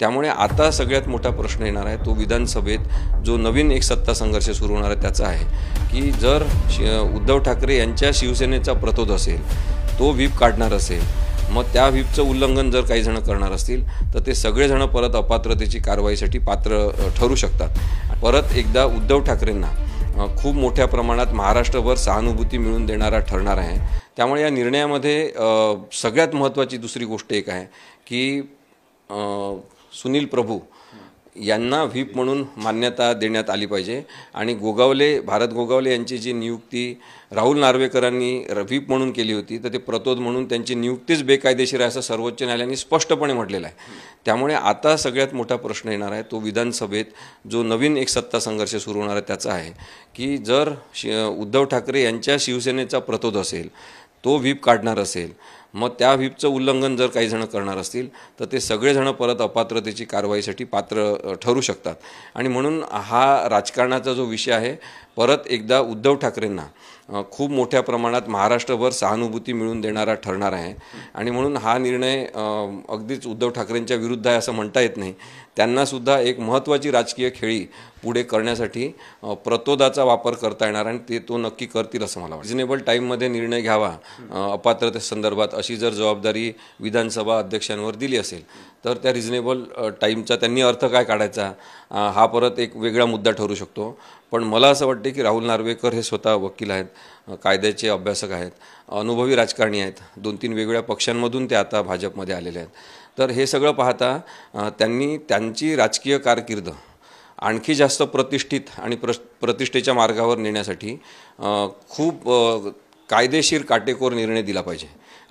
त्यामुळे आता सगळ्यात मोठा प्रश्न येणार आहे तो विधानसभेत जो नवीन एक सत्ता संघर्ष सुरू होणार आहे त्याचा आहे की जर शि उद्धव ठाकरे यांच्या शिवसेनेचा प्रतोद असेल तो व्हीप काढणार असेल मग त्या व्हीपचं उल्लंघन जर काही जणं करणार असतील तर ते सगळेजणं परत अपात्रतेची कारवाईसाठी पात्र ठरू शकतात परत एकदा उद्धव ठाकरेंना खूप मोठ्या प्रमाणात महाराष्ट्रभर सहानुभूती मिळून देणारा ठरणार आहे त्यामुळे या निर्णयामध्ये सगळ्यात महत्त्वाची दुसरी गोष्ट एक आहे की सुनील प्रभू यांना व्हीप म्हणून मान्यता देण्यात आली पाहिजे आणि गोगावले भारत गोगावले यांची जी नियुक्ती राहुल नार्वेकरांनी व्हीप म्हणून केली होती तर ते प्रतोद म्हणून त्यांची नियुक्तीच बेकायदेशीर आहे असं सर्वोच्च न्यायालयाने स्पष्टपणे म्हटलेलं आहे त्यामुळे आता सगळ्यात मोठा प्रश्न येणार आहे तो विधानसभेत जो नवीन एक सत्ता संघर्ष सुरू होणार आहे त्याचा आहे की जर उद्धव ठाकरे यांच्या शिवसेनेचा प्रतोद असेल तो व्हीप काढणार असेल मग त्या व्हीपचं उल्लंघन जर काही जणं करणार असतील तर ते सगळेजणं परत अपात्रतेची कारवाईसाठी पात्र ठरू शकतात आणि म्हणून हा राजकारणाचा जो विषय आहे परत एकदा उद्धव ठाकरेंना खूप मोठ्या प्रमाणात महाराष्ट्रभर सहानुभूती मिळून देणारा ठरणार आहे आणि म्हणून हा निर्णय अगदीच उद्धव ठाकरेंच्या विरुद्ध आहे असं म्हणता येत नाही त्यांनासुद्धा एक महत्त्वाची राजकीय खेळी पुढे करण्यासाठी प्रतोदाचा वापर करता येणार आणि ते तो नक्की करतील असं मला वाटतं रिजनेबल टाईममध्ये निर्णय घ्यावा अपात्रतेसंदर्भात अशी जर जबाबदारी विधानसभा अध्यक्षांवर दिली असेल तर त्या रिजनेबल टाईमचा त्यांनी अर्थ काय काढायचा हा परत एक वेगळा मुद्दा ठरू शकतो पण मला असं वाटते की राहुल नार्वेकर हे स्वतः वकील आहेत कायद्याचे अभ्यासक आहेत अनुभवी राजकारणी आहेत दोन तीन वेगवेगळ्या पक्षांमधून ते आता भाजपमध्ये आलेले आहेत तर हे सगळं पाहता त्यांनी त्यांची राजकीय कारकीर्द आणखी जास्त प्रतिष्ठित आणि प्र प्रतिष्ठेच्या मार्गावर नेण्यासाठी खूप कायदेशीर काटेकोर निर्णय दिला पाहिजे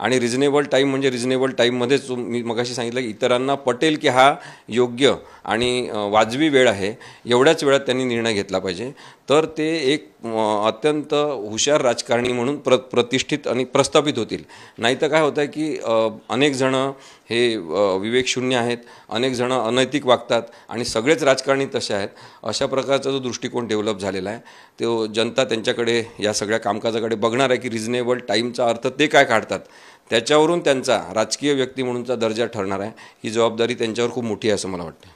आणि रिजनेबल टाईम म्हणजे रिजनेबल टाईममध्येच मी मगाशी सांगितलं की इतरांना पटेल की हा योग्य आणि वाजवी वेळ आहे एवढ्याच वेळात त्यांनी निर्णय घेतला पाहिजे तर ते एक अत्यंत हुशार राजकारणी म्हणून प्र प्रतिष्ठित आणि प्रस्थापित होतील नाही काय होतं आहे की अनेक जणं हे विवेकशून्य आहेत अनेक अनैतिक वागतात आणि सगळेच राजकारणी तसे आहेत अशा प्रकारचा जो दृष्टिकोन डेव्हलप झालेला आहे तो जनता त्यांच्याकडे या सगळ्या कामकाजाकडे बघणार आहे की की रिजनेबल टाईमचा अर्थ ते काय काढतात त्याच्यावरून त्यांचा राजकीय व्यक्ती म्हणूनचा दर्जा ठरणार आहे ही जबाबदारी त्यांच्यावर खूप मोठी आहे असं मला वाटतं